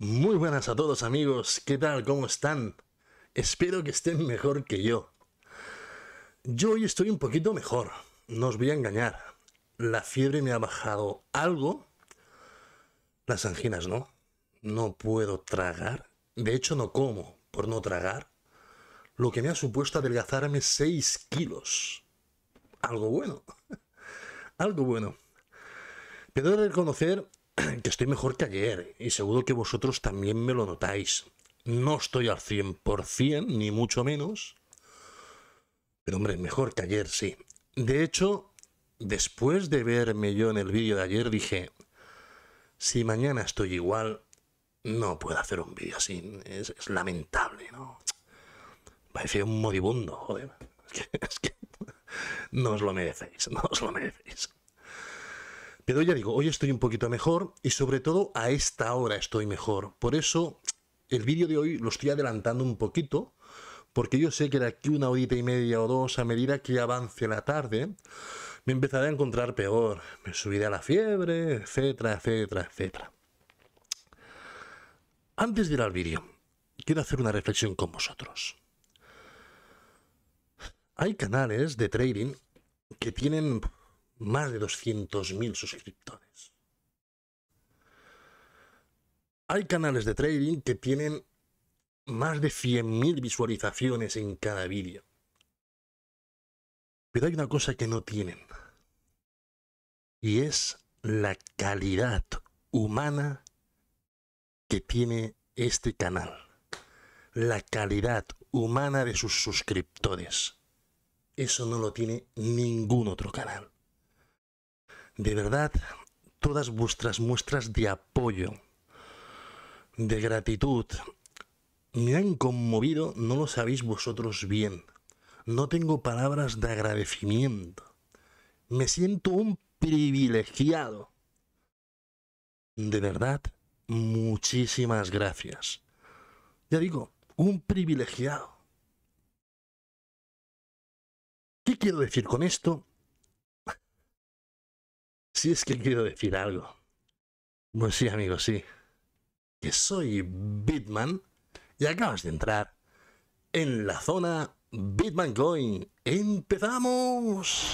Muy buenas a todos amigos, ¿qué tal? ¿Cómo están? Espero que estén mejor que yo. Yo hoy estoy un poquito mejor, no os voy a engañar. La fiebre me ha bajado algo, las anginas no, no puedo tragar, de hecho no como por no tragar, lo que me ha supuesto adelgazarme 6 kilos. Algo bueno, algo bueno. Pero de reconocer que estoy mejor que ayer y seguro que vosotros también me lo notáis. No estoy al 100%, ni mucho menos, pero hombre, mejor que ayer, sí. De hecho, después de verme yo en el vídeo de ayer, dije, si mañana estoy igual, no puedo hacer un vídeo así, es, lamentable, ¿no? Parece un moribundo, joder. es que no os lo merecéis, no os lo merecéis. Pero ya digo, hoy estoy un poquito mejor y sobre todo a esta hora estoy mejor. Por eso el vídeo de hoy lo estoy adelantando un poquito, porque yo sé que de aquí una horita y media o dos, a medida que avance la tarde, me empezaré a encontrar peor. Me subiré a la fiebre, etcétera, etcétera, etcétera. Antes de ir al vídeo, quiero hacer una reflexión con vosotros. Hay canales de trading que tienen más de 200.000 suscriptores. Hay canales de trading que tienen más de 100.000 visualizaciones en cada vídeo. Pero hay una cosa que no tienen. Y es la calidad humana que tiene este canal. La calidad humana de sus suscriptores. Eso no lo tiene ningún otro canal de verdad todas vuestras muestras de apoyo, de gratitud. Me han conmovido, no lo sabéis vosotros bien. No tengo palabras de agradecimiento. Me siento un privilegiado. De verdad, muchísimas gracias. Ya digo, un privilegiado. ¿Qué quiero decir con esto? Si es que quiero decir algo. Pues sí, amigos, sí. Que soy Bitman y acabas de entrar en la zona Bitman Coin. ¡Empezamos!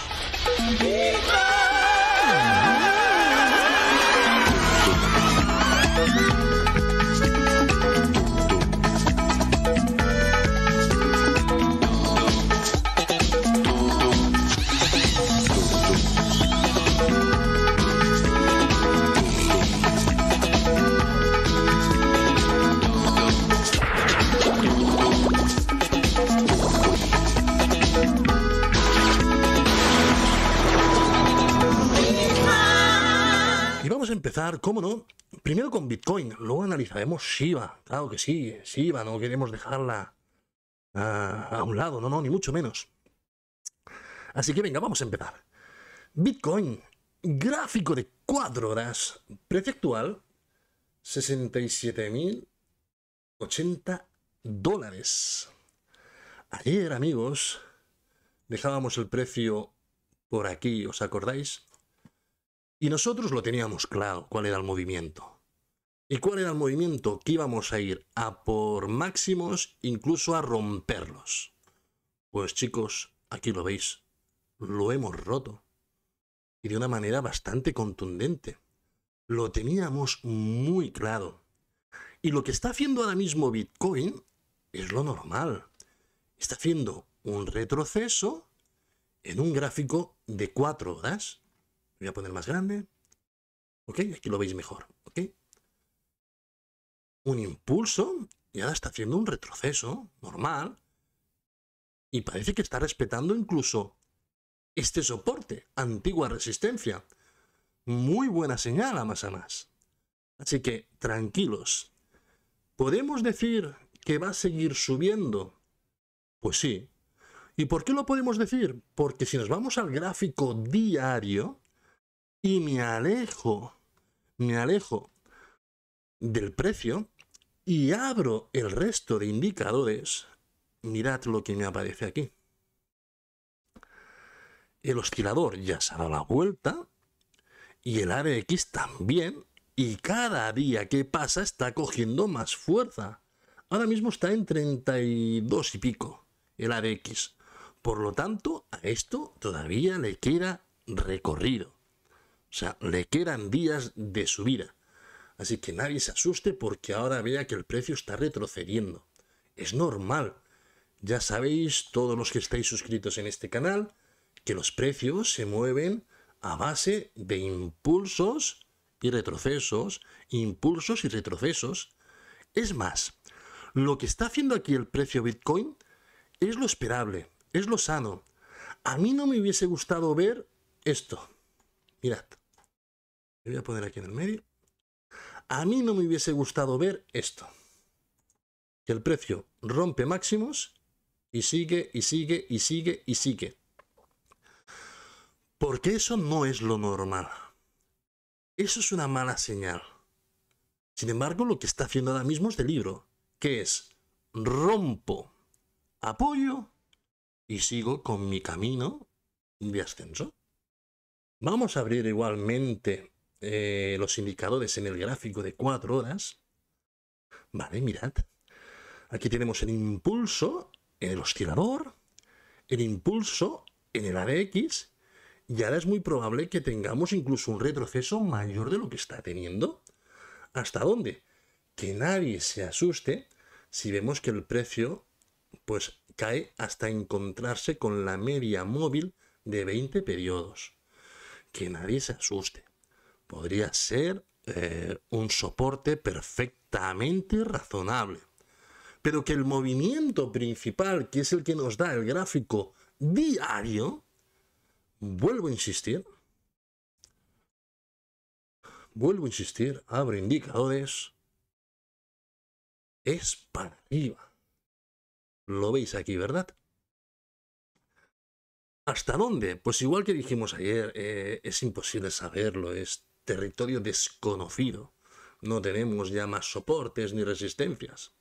empezar, ¿cómo no? Primero con Bitcoin, luego analizaremos Shiba. Claro que sí, Shiba, no queremos dejarla ah, a, un lado, no, no, ni mucho menos. Así que venga, vamos a empezar. Bitcoin, gráfico de cuatro horas, precio actual, 67.080 dólares. Ayer, amigos, dejábamos el precio por aquí, ¿os acordáis? Y nosotros lo teníamos claro, cuál era el movimiento. ¿Y cuál era el movimiento? Que íbamos a ir a por máximos, incluso a romperlos. Pues chicos, aquí lo veis, lo hemos roto. Y de una manera bastante contundente. Lo teníamos muy claro. Y lo que está haciendo ahora mismo Bitcoin es lo normal. Está haciendo un retroceso en un gráfico de cuatro horas voy a poner más grande. ¿Ok? Aquí lo veis mejor. ¿Ok? Un impulso. Y ahora está haciendo un retroceso normal. Y parece que está respetando incluso este soporte. Antigua resistencia. Muy buena señal a más a más. Así que tranquilos. ¿Podemos decir que va a seguir subiendo? Pues sí. ¿Y por qué lo podemos decir? Porque si nos vamos al gráfico diario, y me alejo, me alejo del precio y abro el resto de indicadores, mirad lo que me aparece aquí. El oscilador ya se ha dado la vuelta y el avex también y cada día que pasa está cogiendo más fuerza. Ahora mismo está en 32 y pico el ADX. Por lo tanto, a esto todavía le queda recorrido. O sea, le quedan días de subida. Así que nadie se asuste porque ahora vea que el precio está retrocediendo. Es normal. Ya sabéis, todos los que estáis suscritos en este canal, que los precios se mueven a base de impulsos y retrocesos, impulsos y retrocesos. Es más, lo que está haciendo aquí el precio Bitcoin es lo esperable, es lo sano. A mí no me hubiese gustado ver esto. Mirad voy a poner aquí en el medio. A mí no me hubiese gustado ver esto. Que el precio rompe máximos y sigue, y sigue, y sigue, y sigue. Porque eso no es lo normal. Eso es una mala señal. Sin embargo, lo que está haciendo ahora mismo es este libro, que es rompo apoyo y sigo con mi camino de ascenso. Vamos a abrir igualmente eh, los indicadores en el gráfico de 4 horas, vale, mirad, aquí tenemos el impulso en el oscilador, el impulso en el ADX y ahora es muy probable que tengamos incluso un retroceso mayor de lo que está teniendo. ¿Hasta dónde? Que nadie se asuste si vemos que el precio pues cae hasta encontrarse con la media móvil de 20 periodos. Que nadie se asuste podría ser eh, un soporte perfectamente razonable. Pero que el movimiento principal, que es el que nos da el gráfico diario, vuelvo a insistir, vuelvo a insistir, abre indicadores, es para arriba. Lo veis aquí, ¿verdad? ¿Hasta dónde? Pues igual que dijimos ayer, eh, es imposible saberlo, es territorio desconocido. No tenemos ya más soportes ni resistencias.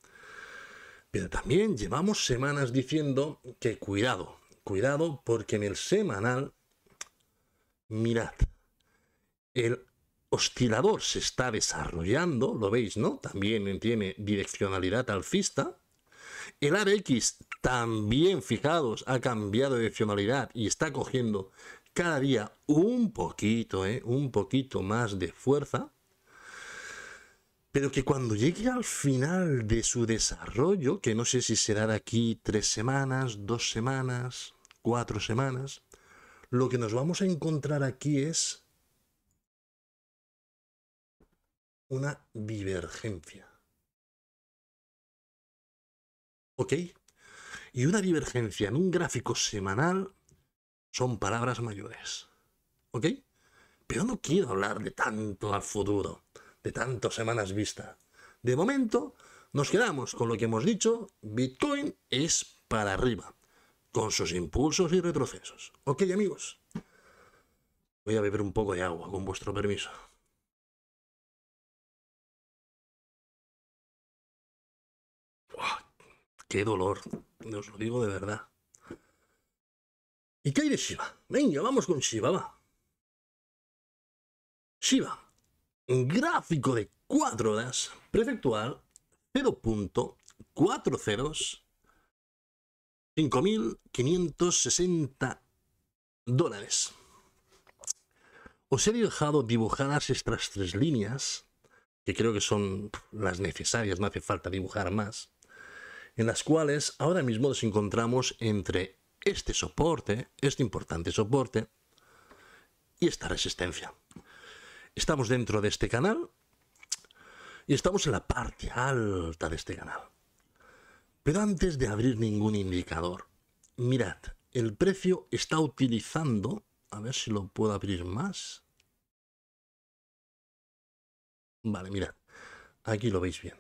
Pero también llevamos semanas diciendo que cuidado, cuidado, porque en el semanal, mirad, el oscilador se está desarrollando, lo veis, ¿no? También tiene direccionalidad alcista. El ARX también, fijados, ha cambiado de direccionalidad y está cogiendo cada día un poquito, ¿eh? un poquito más de fuerza, pero que cuando llegue al final de su desarrollo, que no sé si será de aquí tres semanas, dos semanas, cuatro semanas, lo que nos vamos a encontrar aquí es una divergencia. ¿Ok? Y una divergencia en un gráfico semanal son palabras mayores. ¿Ok? Pero no quiero hablar de tanto al futuro, de tantas semanas vista. De momento, nos quedamos con lo que hemos dicho, Bitcoin es para arriba, con sus impulsos y retrocesos. ¿Ok, amigos? Voy a beber un poco de agua, con vuestro permiso. ¡Qué dolor! Os lo digo de verdad. ¿Y qué hay de Shiva? Venga, vamos con Shiva, va. Shiva, gráfico de 4 horas, prefectual, 0.40 5.560 dólares. Os he dejado dibujadas estas tres líneas, que creo que son las necesarias, no hace falta dibujar más, en las cuales ahora mismo nos encontramos entre este soporte, este importante soporte y esta resistencia. Estamos dentro de este canal y estamos en la parte alta de este canal. Pero antes de abrir ningún indicador, mirad, el precio está utilizando, a ver si lo puedo abrir más. Vale, mirad, aquí lo veis bien.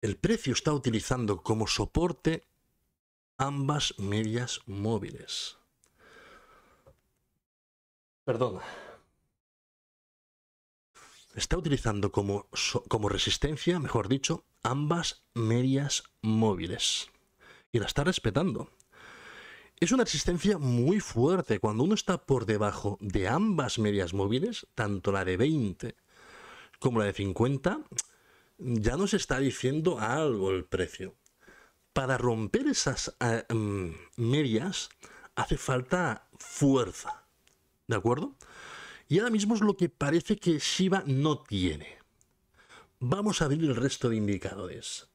El precio está utilizando como soporte ambas medias móviles. Perdón. Está utilizando como, como resistencia, mejor dicho, ambas medias móviles. Y la está respetando. Es una resistencia muy fuerte. Cuando uno está por debajo de ambas medias móviles, tanto la de 20 como la de 50, ya nos está diciendo algo el precio para romper esas eh, em, medias hace falta fuerza. ¿De acuerdo? Y ahora mismo es lo que parece que Shiba no tiene. Vamos a abrir el resto de indicadores.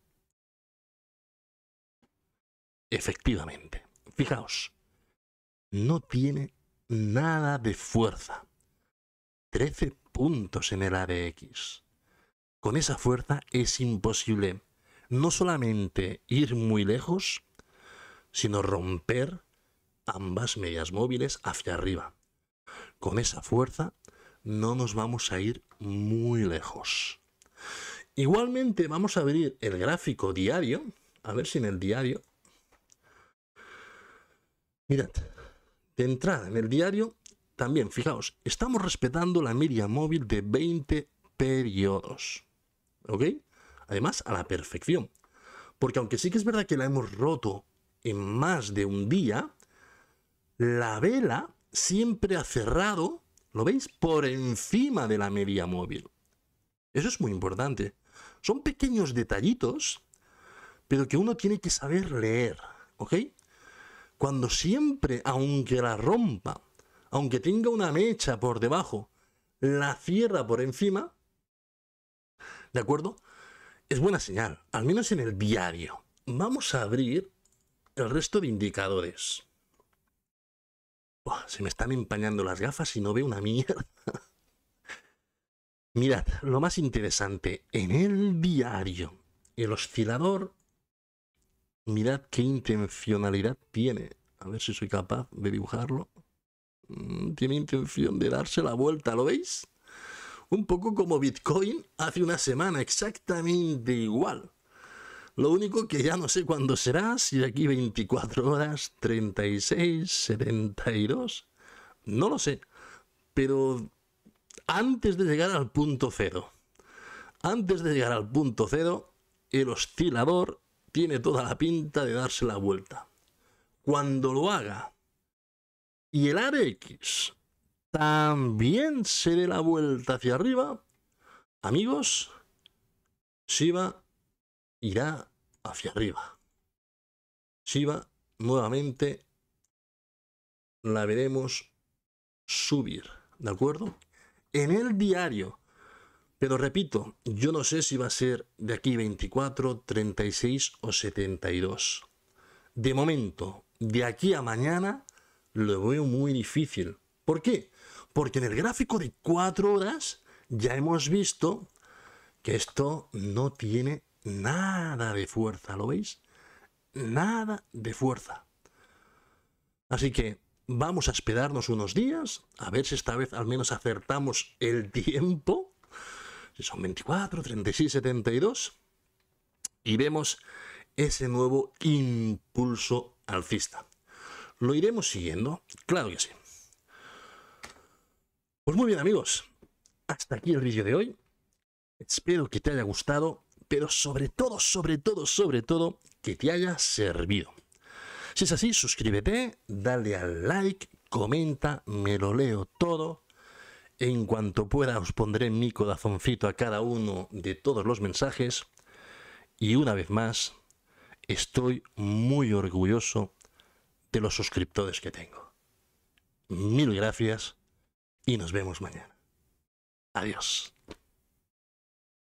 Efectivamente. Fijaos. No tiene nada de fuerza. 13 puntos en el ADX. Con esa fuerza es imposible no solamente ir muy lejos, sino romper ambas medias móviles hacia arriba. Con esa fuerza no nos vamos a ir muy lejos. Igualmente vamos a abrir el gráfico diario, a ver si en el diario... Mirad, de entrada en el diario, también, fijaos, estamos respetando la media móvil de 20 periodos. ¿Ok? Además, a la perfección. Porque aunque sí que es verdad que la hemos roto en más de un día, la vela siempre ha cerrado, ¿lo veis? Por encima de la media móvil. Eso es muy importante. Son pequeños detallitos, pero que uno tiene que saber leer, ¿ok? Cuando siempre, aunque la rompa, aunque tenga una mecha por debajo, la cierra por encima, ¿de acuerdo? es buena señal, al menos en el diario. Vamos a abrir el resto de indicadores. se me están empañando las gafas y no veo una mierda. Mirad, lo más interesante, en el diario, el oscilador, mirad qué intencionalidad tiene. A ver si soy capaz de dibujarlo. Mm, tiene intención de darse la vuelta, ¿lo veis? Un poco como Bitcoin hace una semana, exactamente igual. Lo único que ya no sé cuándo será, si de aquí 24 horas, 36, 72, no lo sé. Pero antes de llegar al punto cero, antes de llegar al punto cero, el oscilador tiene toda la pinta de darse la vuelta. Cuando lo haga y el ARX también se dé la vuelta hacia arriba. Amigos, Shiba irá hacia arriba. Shiba nuevamente la veremos subir, ¿de acuerdo? En el diario. Pero repito, yo no sé si va a ser de aquí 24, 36 o 72. De momento, de aquí a mañana, lo veo muy difícil. ¿Por qué? Porque en el gráfico de 4 horas ya hemos visto que esto no tiene nada de fuerza, ¿lo veis? Nada de fuerza. Así que vamos a esperarnos unos días, a ver si esta vez al menos acertamos el tiempo, si son 24, 36, 72, y vemos ese nuevo impulso alcista. ¿Lo iremos siguiendo? Claro que sí. Pues muy bien amigos, hasta aquí el vídeo de hoy. Espero que te haya gustado, pero sobre todo, sobre todo, sobre todo, que te haya servido. Si es así, suscríbete, dale al like, comenta, me lo leo todo. En cuanto pueda os pondré mi corazoncito a cada uno de todos los mensajes. Y una vez más, estoy muy orgulloso de los suscriptores que tengo. Mil gracias y nos vemos mañana. Adiós.